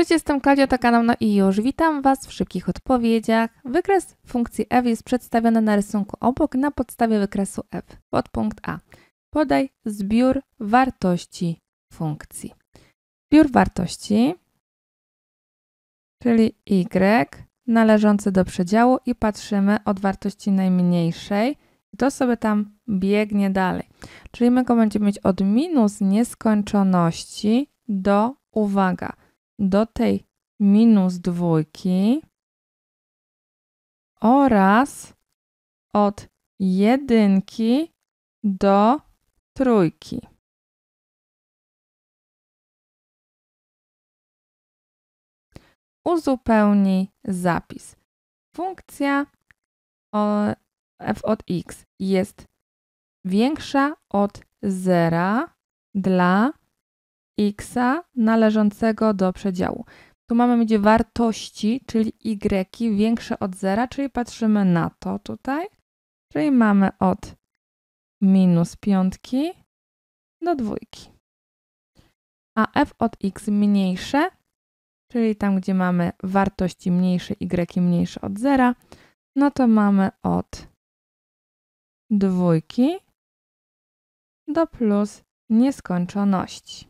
Cześć, jestem Kalia, to kanał No i już. Witam Was w szybkich odpowiedziach. Wykres funkcji f jest przedstawiony na rysunku obok na podstawie wykresu f. Podpunkt A. Podaj zbiór wartości funkcji. Zbiór wartości, czyli y należący do przedziału i patrzymy od wartości najmniejszej. To sobie tam biegnie dalej. Czyli my go będziemy mieć od minus nieskończoności do, uwaga, do tej minus dwójki oraz od jedynki do trójki. Uzupełnij zapis. Funkcja f od x jest większa od zera dla x należącego do przedziału. Tu mamy będzie wartości, czyli y większe od zera, czyli patrzymy na to tutaj. Czyli mamy od minus piątki do dwójki. A f od x mniejsze, czyli tam, gdzie mamy wartości mniejsze, y mniejsze od zera, no to mamy od dwójki do plus nieskończoności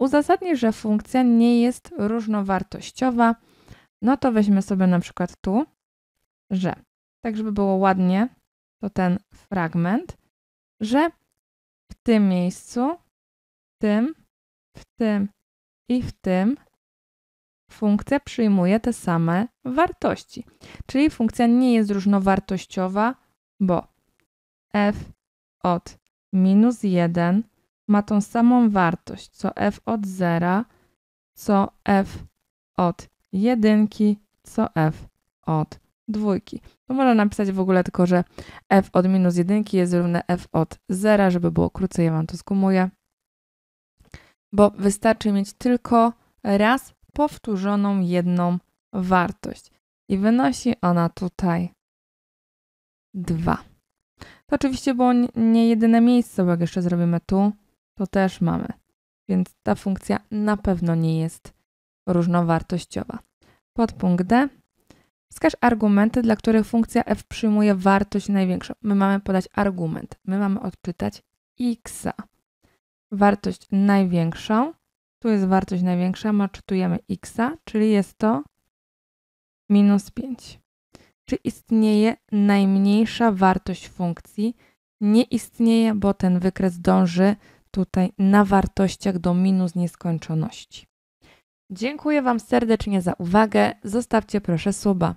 uzasadnisz, że funkcja nie jest różnowartościowa. no to weźmy sobie na przykład tu, że, tak żeby było ładnie, to ten fragment, że w tym miejscu, w tym, w tym i w tym funkcja przyjmuje te same wartości. Czyli funkcja nie jest różnowartościowa, bo f od minus 1 ma tą samą wartość co f od zera, co f od jedynki, co f od dwójki. To no, można napisać w ogóle tylko, że f od minus jedynki jest równe f od zera, żeby było krócej, ja Wam to skumuję. Bo wystarczy mieć tylko raz powtórzoną jedną wartość. I wynosi ona tutaj 2. To oczywiście było nie jedyne miejsce, bo jak jeszcze zrobimy tu, to też mamy. Więc ta funkcja na pewno nie jest różnowartościowa. Podpunkt D. Wskaż argumenty, dla których funkcja f przyjmuje wartość największą. My mamy podać argument. My mamy odczytać x. Wartość największą. Tu jest wartość największa, maczytujemy x, czyli jest to minus 5. Czy istnieje najmniejsza wartość funkcji? Nie istnieje, bo ten wykres dąży tutaj na wartościach do minus nieskończoności. Dziękuję Wam serdecznie za uwagę. Zostawcie proszę suba.